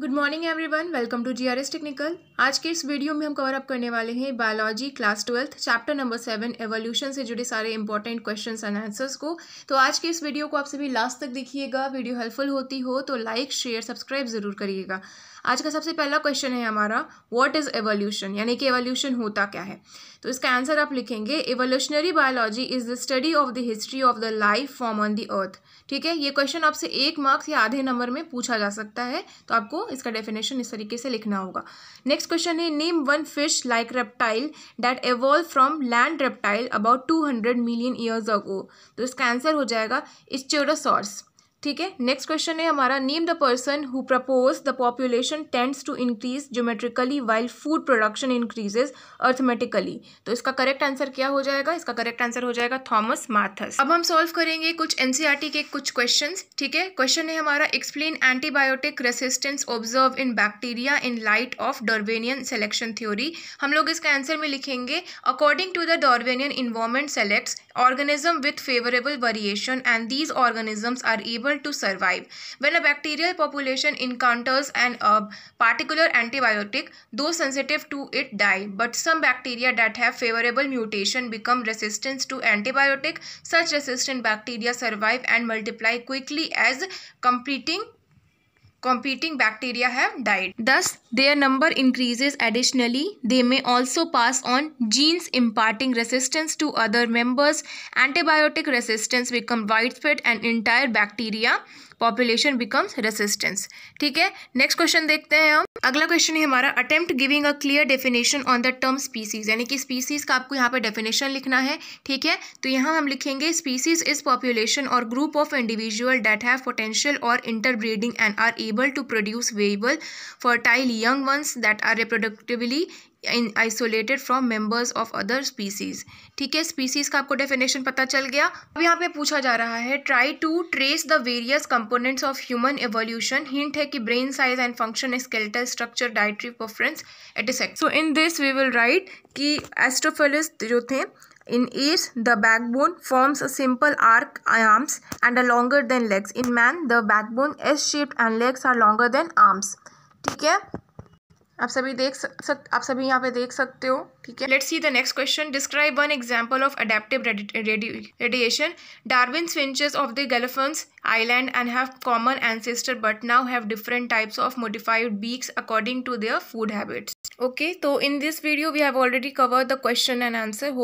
Good morning everyone welcome to GRS technical आज के इस वीडियो में हम कवर अप करने वाले हैं biology class twelfth chapter number seven evolution से जुड़े सारे इंपॉर्टेंट क्वेश्चन एंड आंसर्स को तो आज के इस वीडियो को आप सभी लास्ट तक देखिएगा वीडियो हेल्पफुल होती हो तो लाइक शेयर सब्सक्राइब जरूर करिएगा आज का सबसे पहला क्वेश्चन है हमारा वॉट इज एवोल्यूशन यानी कि एवोल्यूशन होता क्या है तो इसका आंसर आप लिखेंगे evolutionary biology is the study of the history of the life form on the earth ठीक है ये क्वेश्चन आपसे एक मार्क्स या आधे नंबर में पूछा जा सकता है तो आपको इसका डेफिनेशन इस तरीके से लिखना होगा नेक्स्ट क्वेश्चन है name one fish like reptile that evolve from land reptile about two hundred million years ago तो इसका आंसर हो जाएगा इस्चोरोसॉर्स ठीक है नेक्स्ट क्वेश्चन है हमारा name the person who propose the population tends to increase geometrically while food production increases arithmetically तो इसका करेक्ट आंसर क्या हो जाएगा इसका करेक्ट आंसर हो जाएगा थॉमस माथस अब हम सॉल्व करेंगे कुछ एनसीईआरटी e के कुछ क्वेश्चन ठीक है क्वेश्चन है हमारा explain antibiotic resistance observe in bacteria in light of Darwinian selection theory हम लोग इसका आंसर में लिखेंगे according to the Darwinian environment selects organism with favourable variation and these organisms are able able to survive. When a bacterial population encounters an a uh, particular antibiotic, those sensitive to it die, but some bacteria that have favorable mutation become resistant to antibiotic. Such resistant bacteria survive and multiply quickly as completing competing bacteria have died. Thus, their number increases additionally. They may also pass on genes imparting resistance to other members. Antibiotic resistance become widespread and entire bacteria population becomes resistance ठीक है next question देखते हैं हम अगला question है हमारा attempt giving a clear definition on the term species यानी कि स्पीसीज का आपको यहाँ पर डेफिनेशन लिखना है ठीक है तो यहाँ हम लिखेंगे species is population or group of individual that have potential or interbreeding and are able to produce viable fertile young ones that are reproductively in isolated from members of other species ठीक है species का आपको definition पता चल गया अब यहाँ पे पूछा जा रहा है try to trace the various components of human evolution hint है कि brain size and function skeletal structure dietary preference etcetera so in this we will write कि एस्ट्रोफेलिस जो थे In ears, the backbone forms simple simple arms and a longer than legs in man the backbone S shaped and legs are longer than arms ठीक है आप सभी देख सक आप सभी यहाँ पे देख सकते हो ठीक है let see the next question describe one example of adaptive radiation Darwin finches of the Galapagos island and have common ancestor but now have different types of modified beaks according to their food habits okay तो in this video we have already cover the question and answer